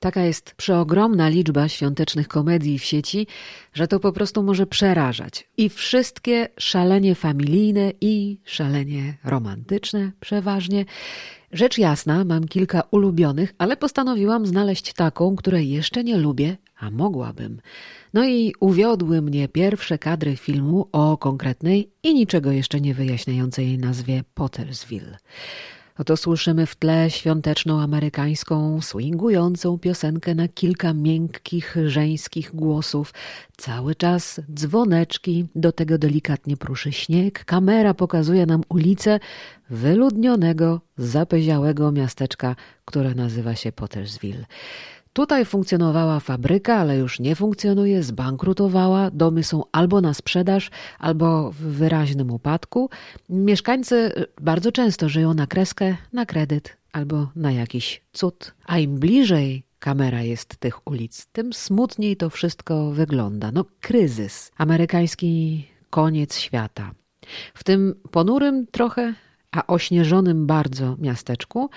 Taka jest przeogromna liczba świątecznych komedii w sieci, że to po prostu może przerażać. I wszystkie szalenie familijne i szalenie romantyczne przeważnie. Rzecz jasna, mam kilka ulubionych, ale postanowiłam znaleźć taką, której jeszcze nie lubię, a mogłabym. No i uwiodły mnie pierwsze kadry filmu o konkretnej i niczego jeszcze nie wyjaśniającej jej nazwie Pottersville. Oto no słyszymy w tle świąteczną amerykańską, swingującą piosenkę na kilka miękkich, żeńskich głosów. Cały czas dzwoneczki, do tego delikatnie pruszy śnieg, kamera pokazuje nam ulicę, wyludnionego, zapeziałego miasteczka, które nazywa się Pottersville. Tutaj funkcjonowała fabryka, ale już nie funkcjonuje, zbankrutowała, domy są albo na sprzedaż, albo w wyraźnym upadku. Mieszkańcy y, bardzo często żyją na kreskę, na kredyt albo na jakiś cud. A im bliżej kamera jest tych ulic, tym smutniej to wszystko wygląda. No, kryzys, amerykański koniec świata. W tym ponurym trochę a ośnieżonym bardzo miasteczku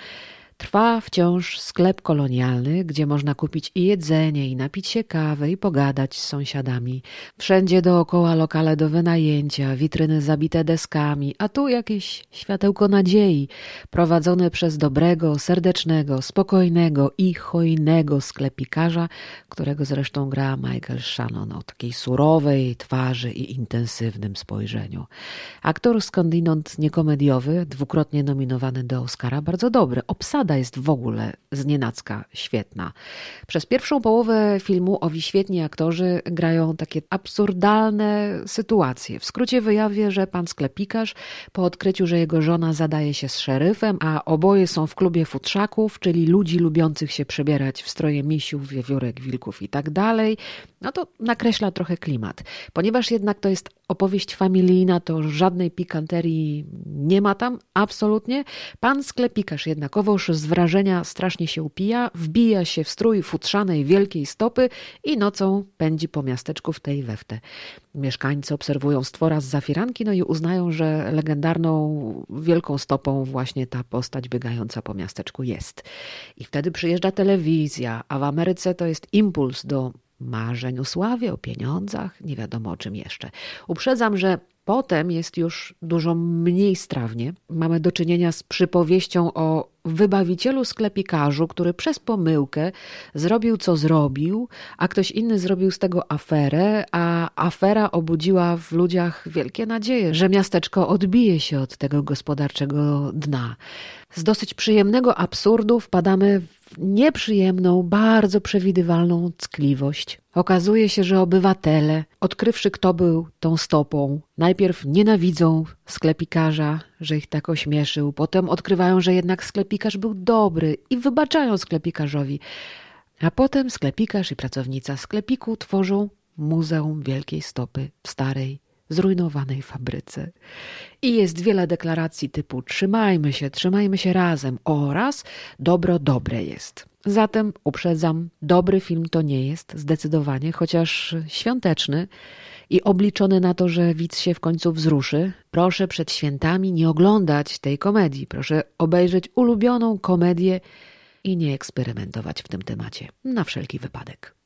Trwa wciąż sklep kolonialny, gdzie można kupić i jedzenie, i napić się kawy, i pogadać z sąsiadami. Wszędzie dookoła lokale do wynajęcia, witryny zabite deskami, a tu jakieś światełko nadziei, prowadzone przez dobrego, serdecznego, spokojnego i hojnego sklepikarza, którego zresztą gra Michael Shannon o takiej surowej twarzy i intensywnym spojrzeniu. Aktor skądinąd niekomediowy, dwukrotnie nominowany do Oscara, bardzo dobry, obsada jest w ogóle znienacka świetna. Przez pierwszą połowę filmu owi świetni aktorzy grają takie absurdalne sytuacje. W skrócie wyjawię, że pan sklepikarz po odkryciu, że jego żona zadaje się z szeryfem, a oboje są w klubie futrzaków, czyli ludzi lubiących się przebierać w stroje misiów, wiewiórek, wilków i tak dalej, no to nakreśla trochę klimat. Ponieważ jednak to jest opowieść familijna, to żadnej pikanterii nie ma tam, absolutnie. Pan sklepikarz jednakowoż z wrażenia strasznie się upija, wbija się w strój futrzanej wielkiej stopy i nocą pędzi po miasteczku w tej weftę. Mieszkańcy obserwują stwora z zafiranki, no i uznają, że legendarną wielką stopą właśnie ta postać biegająca po miasteczku jest. I wtedy przyjeżdża telewizja, a w Ameryce to jest impuls do marzeń o sławie, o pieniądzach, nie wiadomo o czym jeszcze. Uprzedzam, że Potem jest już dużo mniej strawnie. Mamy do czynienia z przypowieścią o wybawicielu sklepikarzu, który przez pomyłkę zrobił co zrobił, a ktoś inny zrobił z tego aferę, a afera obudziła w ludziach wielkie nadzieje, że miasteczko odbije się od tego gospodarczego dna. Z dosyć przyjemnego absurdu wpadamy nieprzyjemną, bardzo przewidywalną ckliwość. Okazuje się, że obywatele, odkrywszy kto był tą stopą, najpierw nienawidzą sklepikarza, że ich tak ośmieszył, potem odkrywają, że jednak sklepikarz był dobry i wybaczają sklepikarzowi. A potem sklepikarz i pracownica sklepiku tworzą Muzeum Wielkiej Stopy w Starej zrujnowanej fabryce. I jest wiele deklaracji typu trzymajmy się, trzymajmy się razem oraz dobro dobre jest. Zatem uprzedzam, dobry film to nie jest zdecydowanie, chociaż świąteczny i obliczony na to, że widz się w końcu wzruszy. Proszę przed świętami nie oglądać tej komedii. Proszę obejrzeć ulubioną komedię i nie eksperymentować w tym temacie na wszelki wypadek.